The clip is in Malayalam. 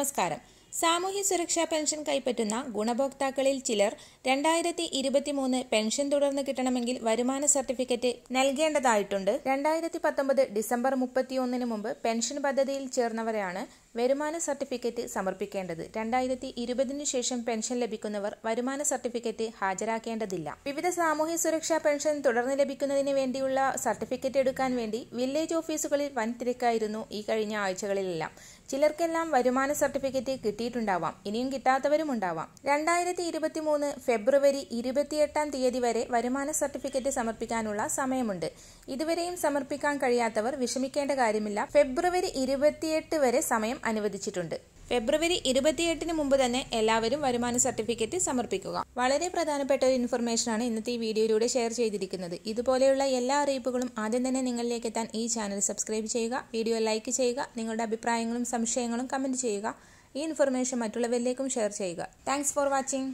നമസ്കാരം സാമൂഹ്യ സുരക്ഷാ പെൻഷൻ കൈപ്പറ്റുന്ന ഗുണഭോക്താക്കളിൽ ചിലർ രണ്ടായിരത്തി ഇരുപത്തിമൂന്ന് പെൻഷൻ തുടർന്ന് കിട്ടണമെങ്കിൽ വരുമാന സർട്ടിഫിക്കറ്റ് നൽകേണ്ടതായിട്ടുണ്ട് രണ്ടായിരത്തി പത്തൊമ്പത് ഡിസംബർ മുപ്പത്തിയൊന്നിന് മുമ്പ് പെൻഷൻ പദ്ധതിയിൽ ചേർന്നവരെയാണ് വരുമാന സർട്ടിഫിക്കറ്റ് സമർപ്പിക്കേണ്ടത് രണ്ടായിരത്തി ഇരുപതിനു ശേഷം പെൻഷൻ ലഭിക്കുന്നവർ വരുമാന സർട്ടിഫിക്കറ്റ് ഹാജരാക്കേണ്ടതില്ല വിവിധ സാമൂഹ്യ സുരക്ഷാ പെൻഷൻ തുടർന്ന് ലഭിക്കുന്നതിന് വേണ്ടിയുള്ള സർട്ടിഫിക്കറ്റ് എടുക്കാൻ വേണ്ടി വില്ലേജ് ഓഫീസുകളിൽ വൻ തിരക്കായിരുന്നു ഈ കഴിഞ്ഞ ആഴ്ചകളിലെല്ലാം ചിലർക്കെല്ലാം വരുമാന സർട്ടിഫിക്കറ്റ് കിട്ടിയിട്ടുണ്ടാവാം ഇനിയും കിട്ടാത്തവരും ഉണ്ടാവാം രണ്ടായിരത്തി ഇരുപത്തി മൂന്ന് ഫെബ്രുവരി ഇരുപത്തിയെട്ടാം തീയതി വരെ വരുമാന സർട്ടിഫിക്കറ്റ് സമർപ്പിക്കാനുള്ള സമയമുണ്ട് ഇതുവരെയും സമർപ്പിക്കാൻ കഴിയാത്തവർ വിഷമിക്കേണ്ട കാര്യമില്ല ഫെബ്രുവരി ഇരുപത്തിയെട്ട് വരെ സമയം അനുവദിച്ചിട്ടുണ്ട് ഫെബ്രുവരി ഇരുപത്തിയെട്ടിന് മുമ്പ് തന്നെ എല്ലാവരും വരുമാന സർട്ടിഫിക്കറ്റ് സമർപ്പിക്കുക വളരെ പ്രധാനപ്പെട്ട ഒരു ഇൻഫർമേഷനാണ് ഇന്നത്തെ ഈ വീഡിയോയിലൂടെ ഷെയർ ചെയ്തിരിക്കുന്നത് ഇതുപോലെയുള്ള എല്ലാ അറിയിപ്പുകളും ആദ്യം തന്നെ നിങ്ങളിലേക്ക് എത്താൻ ഈ ചാനൽ സബ്സ്ക്രൈബ് ചെയ്യുക വീഡിയോ ലൈക്ക് ചെയ്യുക നിങ്ങളുടെ അഭിപ്രായങ്ങളും സംശയങ്ങളും കമൻറ്റ് ചെയ്യുക ഈ ഇൻഫർമേഷൻ മറ്റുള്ളവരിലേക്കും ഷെയർ ചെയ്യുക താങ്ക്സ് ഫോർ വാച്ചിങ്